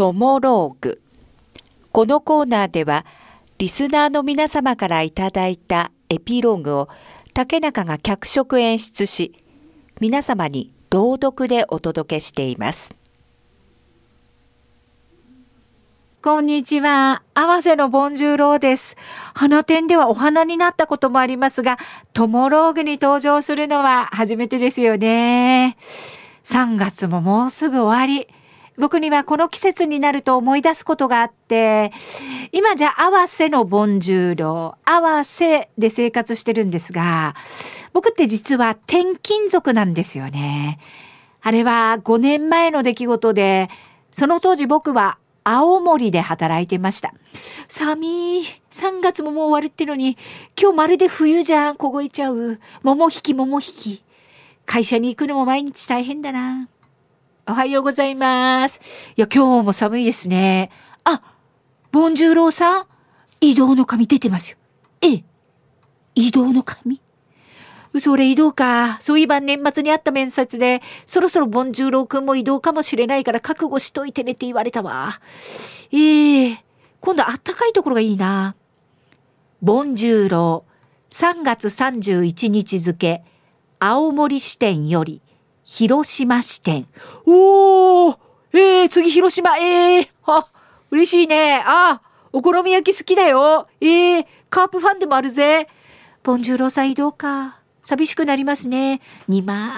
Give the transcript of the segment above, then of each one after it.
トモローグ。このコーナーでは、リスナーの皆様からいただいたエピローグを竹中が脚色演出し、皆様に朗読でお届けしています。こんにちは。合わせのボンジューローです。花店ではお花になったこともありますが、トモローグに登場するのは初めてですよね。3月ももうすぐ終わり。僕にはこの季節になると思い出すことがあって、今じゃ合わせのボンジューロ、合わせで生活してるんですが、僕って実は転勤族なんですよね。あれは5年前の出来事で、その当時僕は青森で働いてました。寒い。3月ももう終わるってのに、今日まるで冬じゃん。凍えちゃう。桃引き桃引き。会社に行くのも毎日大変だな。おはようございます。いや、今日も寒いですね。あ、ボンジューローさん、移動の紙出てますよ。ええ、移動の紙それ移動か。そういえば年末にあった面接で、そろそろボンジューローくんも移動かもしれないから覚悟しといてねって言われたわ。ええー、今度あったかいところがいいな。ボンジューロー、3月31日付、青森支店より、広島支店。おーえー、次広島、えー、あ、嬉しいね。あ、お好み焼き好きだよ。えー、カープファンでもあるぜ。ボンジュローさん移動か。寂しくなりますね。にま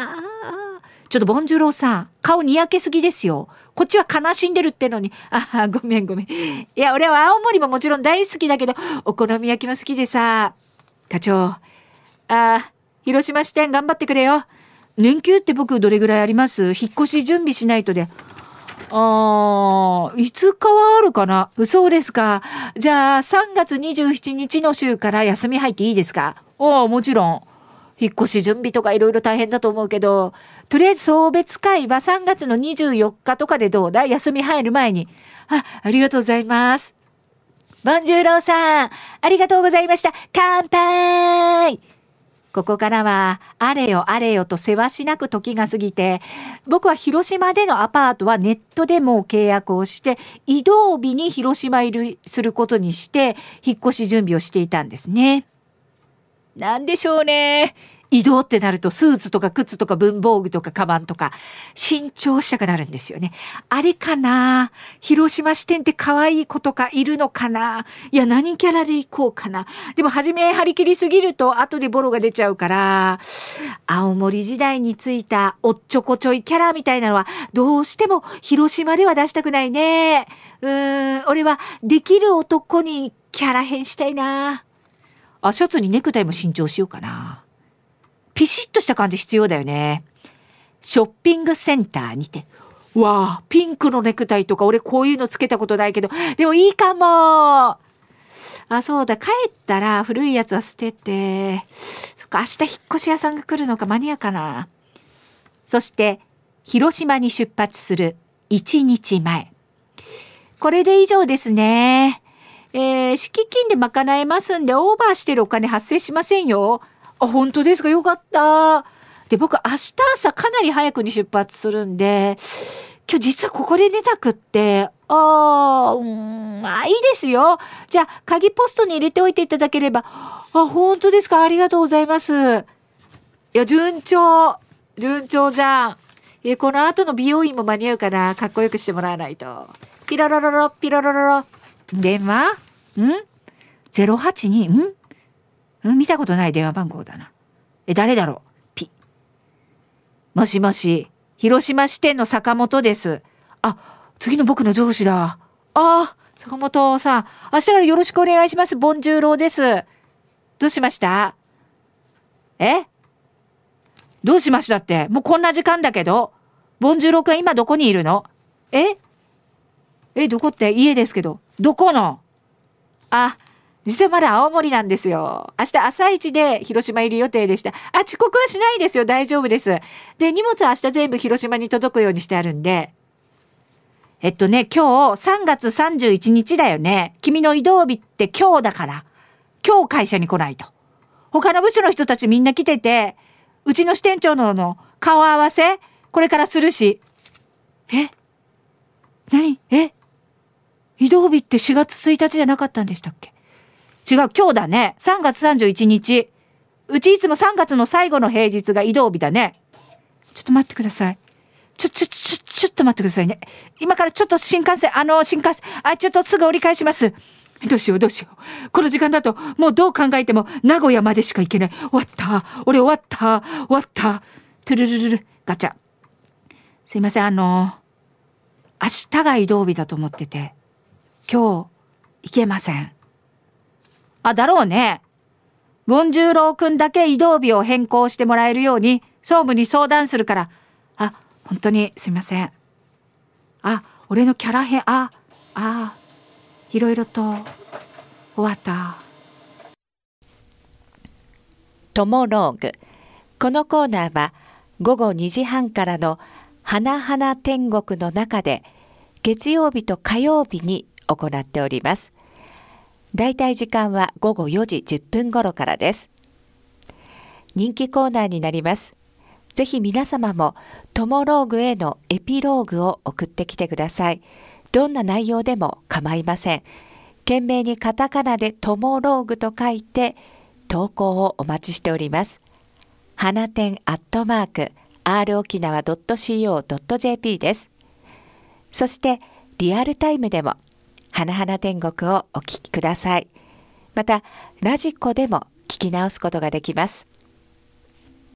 ちょっとボンジュローさん、顔にやけすぎですよ。こっちは悲しんでるってのに。ああ、ごめんごめん。いや、俺は青森ももちろん大好きだけど、お好み焼きも好きでさ。課長、ああ、広島支店頑張ってくれよ。年休って僕どれぐらいあります引っ越し準備しないとで。ああ、5日はあるかなそうですか。じゃあ、3月27日の週から休み入っていいですかおあ、もちろん。引っ越し準備とかいろいろ大変だと思うけど、とりあえず送別会は3月の24日とかでどうだ休み入る前に。あ、ありがとうございます。ボンジューローさん、ありがとうございました。乾杯ここからは、あれよあれよとせわしなく時が過ぎて、僕は広島でのアパートはネットでも契約をして、移動日に広島入りすることにして、引っ越し準備をしていたんですね。なんでしょうね。移動ってなるとスーツとか靴とか文房具とかカバンとか新調したくなるんですよね。あれかな広島支店って可愛い子とかいるのかないや、何キャラで行こうかなでも初め張り切りすぎると後でボロが出ちゃうから、青森時代についたおっちょこちょいキャラみたいなのはどうしても広島では出したくないね。うーん、俺はできる男にキャラ変したいな。あ、シャツにネクタイも新調しようかな。ピシッとした感じ必要だよね。ショッピングセンターにて。わあ、ピンクのネクタイとか、俺こういうのつけたことないけど、でもいいかもあ、そうだ、帰ったら古いやつは捨てて、そっか、明日引っ越し屋さんが来るのか間に合うかな。そして、広島に出発する1日前。これで以上ですね。えー、敷金で賄えますんで、オーバーしてるお金発生しませんよ。あ、本当ですかよかった。で、僕明日朝かなり早くに出発するんで、今日実はここで寝たくって、ああ、うん、あ、いいですよ。じゃあ、鍵ポストに入れておいていただければ、あ、本当ですかありがとうございます。いや、順調。順調じゃん。え、この後の美容院も間に合うかなかっこよくしてもらわないと。ピロロロロ、ピロロロロ。電話ん ?082? んうん、見たことない電話番号だな。え、誰だろうピ。もしもし、広島支店の坂本です。あ、次の僕の上司だ。ああ、坂本さん、明日からよろしくお願いします。ボンジューローです。どうしましたえどうしましたって、もうこんな時間だけど。ボンジューロ今どこにいるのええ、どこって家ですけど。どこのあ、実はまだ青森なんですよ。明日朝一で広島入り予定でした。あ、遅刻はしないですよ。大丈夫です。で、荷物は明日全部広島に届くようにしてあるんで。えっとね、今日3月31日だよね。君の移動日って今日だから。今日会社に来ないと。他の部署の人たちみんな来てて、うちの支店長のの顔合わせ、これからするし。え何え移動日って4月1日じゃなかったんでしたっけ違う、今日だね。3月31日。うちいつも3月の最後の平日が移動日だね。ちょっと待ってください。ちょ、ちょ、ちょ、ちょっと待ってくださいね。今からちょっと新幹線、あの、新幹線、あ、ちょっとすぐ折り返します。どうしよう、どうしよう。この時間だと、もうどう考えても、名古屋までしか行けない。終わった。俺終わった。終わった。トゥルルルル、ガチャ。すいません、あの明日が移動日だと思ってて、今日、行けません。あ、だろうね。ボンジューロー君だけ移動日を変更してもらえるように、総務に相談するから。あ、本当にすみません。あ、俺のキャラ編、あ、あ、いろいろと終わった。トモローグ。このコーナーは、午後2時半からの花々天国の中で、月曜日と火曜日に行っております。だいたい時間は午後4時10分頃からです。人気コーナーになります。ぜひ皆様もトモローグへのエピローグを送ってきてください。どんな内容でも構いません。懸命にカタカナでトモローグと書いて投稿をお待ちしております。花店アットマーク r 沖縄 .co.jp です。そしてリアルタイムでも花々天国をお聞きください。また、ラジコでも聞き直すことができます。